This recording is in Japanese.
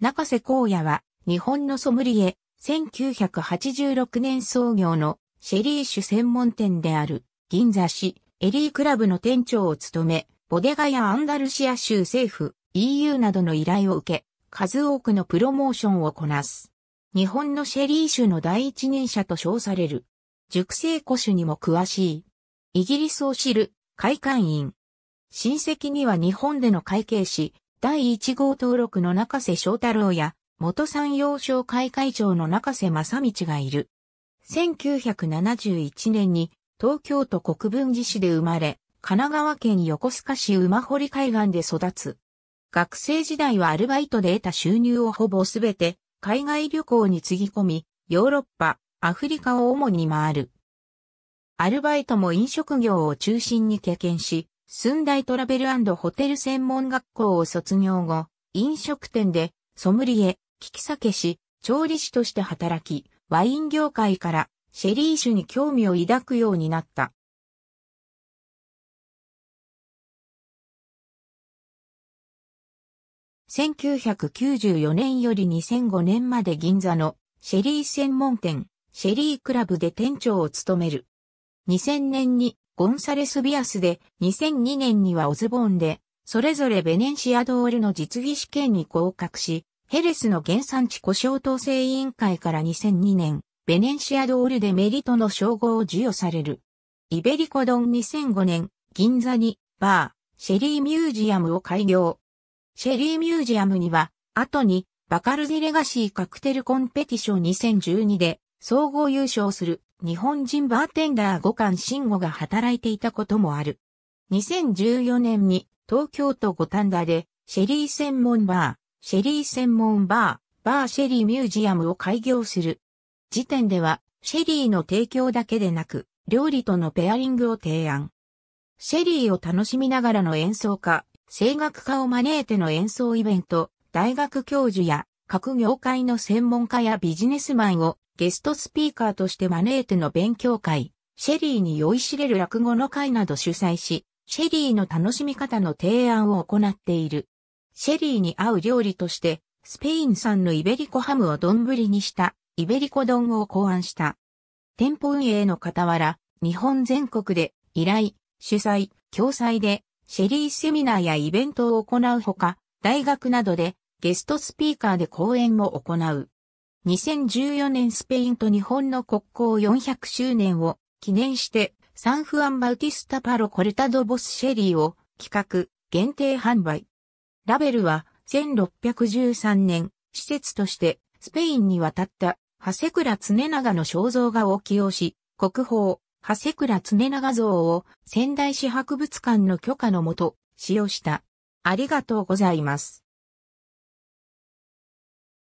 中瀬光也は、日本のソムリエ、1986年創業のシェリー酒専門店である銀座市エリークラブの店長を務め、ボデガやアンダルシア州政府 EU などの依頼を受け、数多くのプロモーションをこなす。日本のシェリー酒の第一人者と称される。熟成古酒にも詳しい。イギリスを知る会館員。親戚には日本での会計士、第1号登録の中瀬翔太郎や、元山陽商会会長の中瀬正道がいる。1971年に東京都国分寺市で生まれ、神奈川県横須賀市馬堀海岸で育つ。学生時代はアルバイトで得た収入をほぼすべて海外旅行につぎ込み、ヨーロッパ、アフリカを主に回る。アルバイトも飲食業を中心に経験し、寸大トラベルホテル専門学校を卒業後、飲食店でソムリエ、聞き酒師、調理師として働き、ワイン業界からシェリー酒に興味を抱くようになった。1994年より2005年まで銀座のシェリー専門店、シェリークラブで店長を務める。2000年にゴンサレス・ビアスで、2002年にはオズボーンで、それぞれベネンシアドールの実技試験に合格し、ヘレスの原産地故障統制委員会から2002年、ベネンシアドールでメリトの称号を授与される。イベリコドン2005年、銀座に、バー、シェリーミュージアムを開業。シェリーミュージアムには、後に、バカルディレガシーカクテルコンペティション2012で、総合優勝する、日本人バーテンダー五冠慎吾が働いていたこともある。2014年に東京都五反田でシェリー専門バー、シェリー専門バー、バーシェリーミュージアムを開業する。時点ではシェリーの提供だけでなく料理とのペアリングを提案。シェリーを楽しみながらの演奏家、声楽家を招いての演奏イベント、大学教授や各業界の専門家やビジネスマンをゲストスピーカーとして招いての勉強会、シェリーに酔いしれる落語の会など主催し、シェリーの楽しみ方の提案を行っている。シェリーに合う料理として、スペイン産のイベリコハムを丼にした、イベリコ丼を考案した。店舗運営の傍ら、日本全国で依頼、主催、共催で、シェリーセミナーやイベントを行うほか、大学などでゲストスピーカーで講演も行う。2014年スペインと日本の国交400周年を記念してサンフアンバウティスタパロコルタドボスシェリーを企画、限定販売。ラベルは1613年施設としてスペインに渡った長谷倉常長の肖像画を起用し、国宝、長谷倉常長像を仙台市博物館の許可のもと使用した。ありがとうございます。